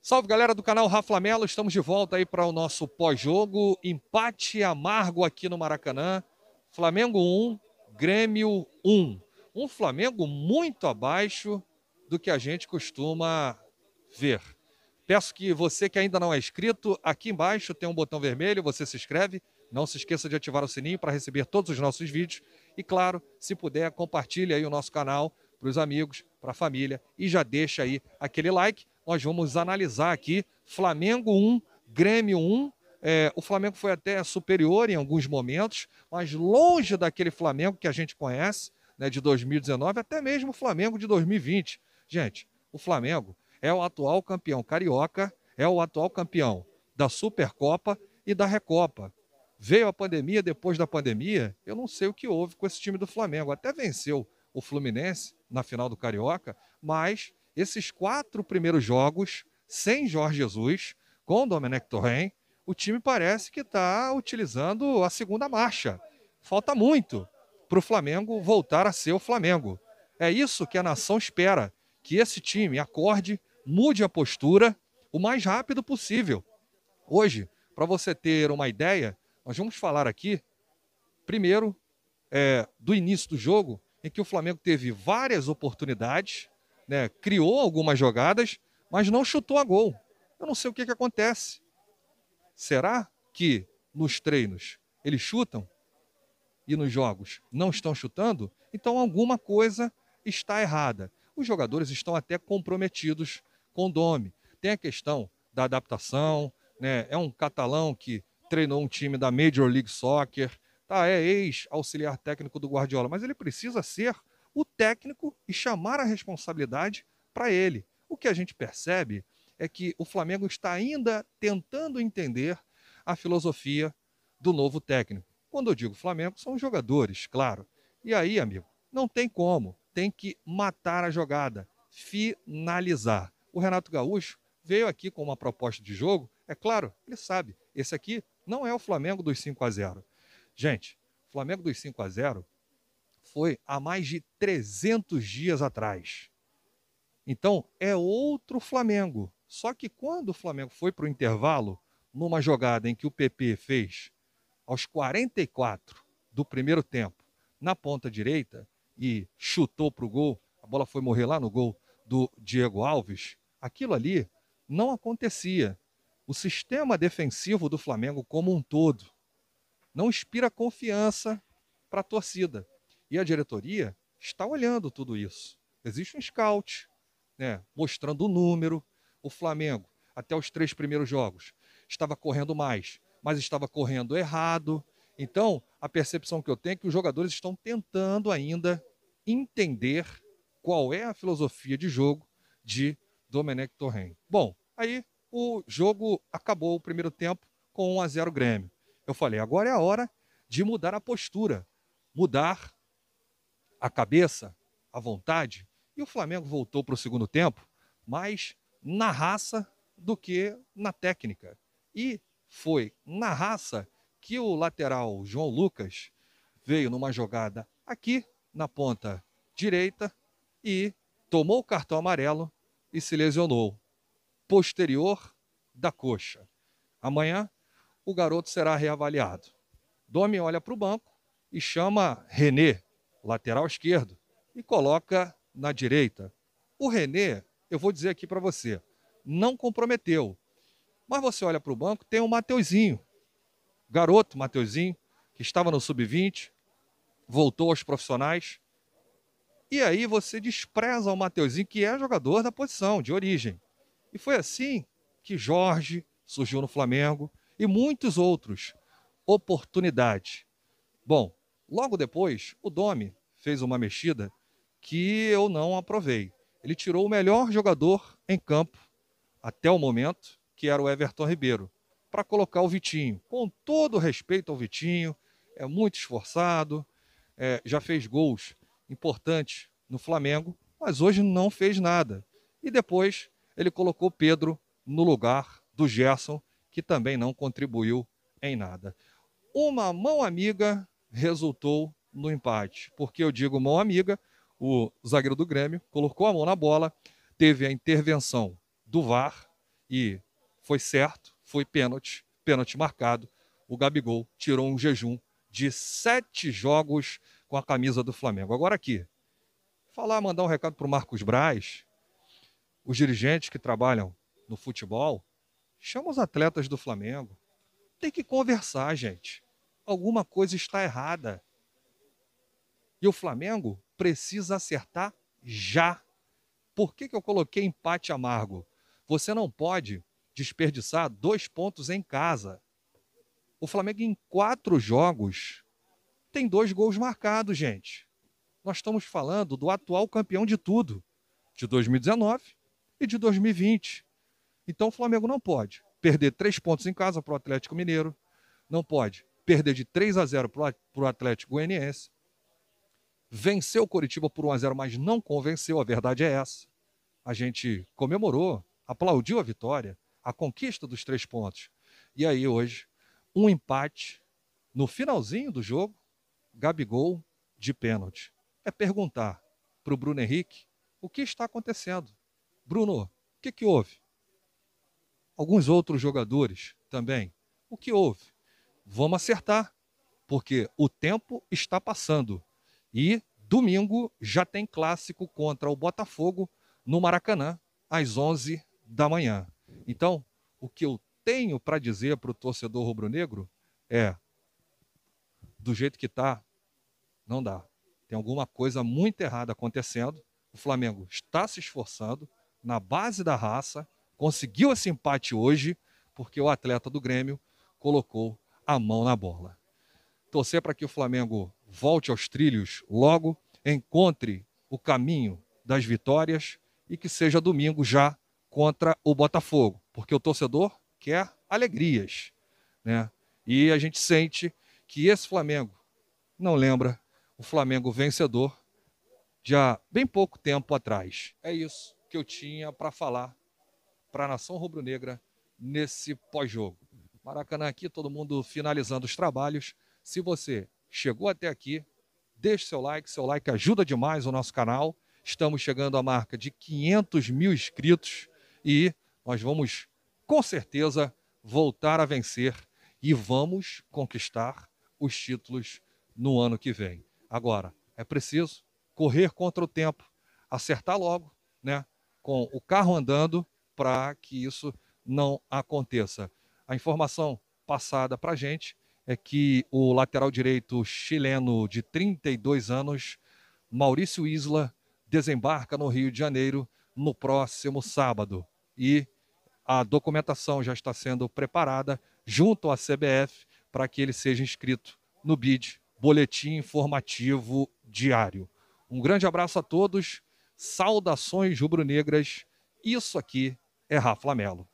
Salve galera do canal Rafa Melo, estamos de volta aí para o nosso pós-jogo. Empate amargo aqui no Maracanã. Flamengo 1, Grêmio 1. Um Flamengo muito abaixo do que a gente costuma ver. Peço que você que ainda não é inscrito, aqui embaixo tem um botão vermelho, você se inscreve. Não se esqueça de ativar o sininho para receber todos os nossos vídeos. E claro, se puder, compartilhe aí o nosso canal para os amigos, para a família e já deixa aí aquele like nós vamos analisar aqui Flamengo 1, Grêmio 1. É, o Flamengo foi até superior em alguns momentos, mas longe daquele Flamengo que a gente conhece, né, de 2019, até mesmo o Flamengo de 2020. Gente, o Flamengo é o atual campeão carioca, é o atual campeão da Supercopa e da Recopa. Veio a pandemia, depois da pandemia, eu não sei o que houve com esse time do Flamengo. Até venceu o Fluminense na final do Carioca, mas esses quatro primeiros jogos, sem Jorge Jesus, com Domenech Torren, o time parece que está utilizando a segunda marcha. Falta muito para o Flamengo voltar a ser o Flamengo. É isso que a nação espera: que esse time acorde, mude a postura o mais rápido possível. Hoje, para você ter uma ideia, nós vamos falar aqui, primeiro, é, do início do jogo, em que o Flamengo teve várias oportunidades, né, criou algumas jogadas, mas não chutou a gol. Eu não sei o que, que acontece. Será que nos treinos eles chutam e nos jogos não estão chutando? Então alguma coisa está errada. Os jogadores estão até comprometidos com o Domi. Tem a questão da adaptação, né? é um catalão que treinou um time da Major League Soccer, tá, é ex-auxiliar técnico do Guardiola, mas ele precisa ser o técnico e chamar a responsabilidade para ele. O que a gente percebe é que o Flamengo está ainda tentando entender a filosofia do novo técnico. Quando eu digo Flamengo, são os jogadores, claro. E aí, amigo, não tem como. Tem que matar a jogada, finalizar. O Renato Gaúcho veio aqui com uma proposta de jogo. É claro, ele sabe, esse aqui não é o Flamengo dos 5 a 0. Gente, Flamengo dos 5 a 0 foi há mais de 300 dias atrás. Então, é outro Flamengo. Só que quando o Flamengo foi para o intervalo, numa jogada em que o PP fez aos 44 do primeiro tempo, na ponta direita, e chutou para o gol, a bola foi morrer lá no gol do Diego Alves, aquilo ali não acontecia. O sistema defensivo do Flamengo como um todo não inspira confiança para a torcida. E a diretoria está olhando tudo isso. Existe um scout, né, mostrando o número. O Flamengo, até os três primeiros jogos, estava correndo mais, mas estava correndo errado. Então, a percepção que eu tenho é que os jogadores estão tentando ainda entender qual é a filosofia de jogo de Domenech Torren. Bom, aí o jogo acabou o primeiro tempo com 1 a 0 Grêmio. Eu falei, agora é a hora de mudar a postura, mudar a cabeça, a vontade, e o Flamengo voltou para o segundo tempo mais na raça do que na técnica. E foi na raça que o lateral João Lucas veio numa jogada aqui na ponta direita e tomou o cartão amarelo e se lesionou posterior da coxa. Amanhã o garoto será reavaliado. Domi olha para o banco e chama René, lateral esquerdo, e coloca na direita. O René, eu vou dizer aqui para você, não comprometeu. Mas você olha para o banco, tem o Mateuzinho, garoto Mateuzinho, que estava no sub-20, voltou aos profissionais. E aí você despreza o Mateuzinho, que é jogador da posição, de origem. E foi assim que Jorge surgiu no Flamengo e muitos outros. Oportunidade. Bom, logo depois, o Domi fez uma mexida que eu não aprovei. Ele tirou o melhor jogador em campo até o momento, que era o Everton Ribeiro, para colocar o Vitinho. Com todo respeito ao Vitinho, é muito esforçado, é, já fez gols importantes no Flamengo, mas hoje não fez nada. E depois ele colocou Pedro no lugar do Gerson, que também não contribuiu em nada. Uma mão amiga resultou no empate. Porque eu digo mão amiga, o zagueiro do Grêmio colocou a mão na bola, teve a intervenção do VAR e foi certo, foi pênalti, pênalti marcado. O Gabigol tirou um jejum de sete jogos com a camisa do Flamengo. Agora aqui, falar, mandar um recado para o Marcos Braz, os dirigentes que trabalham no futebol, chama os atletas do Flamengo. Tem que conversar, gente. Alguma coisa está errada. E o Flamengo precisa acertar já. Por que, que eu coloquei empate amargo? Você não pode desperdiçar dois pontos em casa. O Flamengo, em quatro jogos, tem dois gols marcados, gente. Nós estamos falando do atual campeão de tudo, de 2019 e de 2020. Então o Flamengo não pode perder três pontos em casa para o Atlético Mineiro, não pode perder de 3 a 0 para o Atlético Goianiense, venceu o Coritiba por 1 a 0 mas não convenceu, a verdade é essa. A gente comemorou, aplaudiu a vitória, a conquista dos três pontos. E aí hoje, um empate no finalzinho do jogo, Gabigol de pênalti. É perguntar para o Bruno Henrique o que está acontecendo. Bruno, o que, que houve? Alguns outros jogadores também. O que houve? Vamos acertar, porque o tempo está passando e domingo já tem clássico contra o Botafogo no Maracanã, às 11 da manhã. Então, o que eu tenho para dizer para o torcedor rubro-negro é: do jeito que está, não dá. Tem alguma coisa muito errada acontecendo. O Flamengo está se esforçando na base da raça, conseguiu esse empate hoje, porque o atleta do Grêmio colocou a mão na bola. Torcer para que o Flamengo volte aos trilhos logo, encontre o caminho das vitórias e que seja domingo já contra o Botafogo, porque o torcedor quer alegrias, né? E a gente sente que esse Flamengo não lembra o Flamengo vencedor de há bem pouco tempo atrás. É isso que eu tinha para falar para a nação rubro-negra nesse pós-jogo. Maracanã aqui, todo mundo finalizando os trabalhos. Se você chegou até aqui, deixe seu like, seu like ajuda demais o nosso canal. Estamos chegando à marca de 500 mil inscritos e nós vamos, com certeza, voltar a vencer e vamos conquistar os títulos no ano que vem. Agora, é preciso correr contra o tempo, acertar logo, né? Com o carro andando para que isso não aconteça. A informação passada para a gente é que o lateral direito chileno de 32 anos, Maurício Isla, desembarca no Rio de Janeiro no próximo sábado. E a documentação já está sendo preparada junto à CBF para que ele seja inscrito no BID, Boletim Informativo Diário. Um grande abraço a todos, saudações rubro-negras. Isso aqui é Rafa Melo.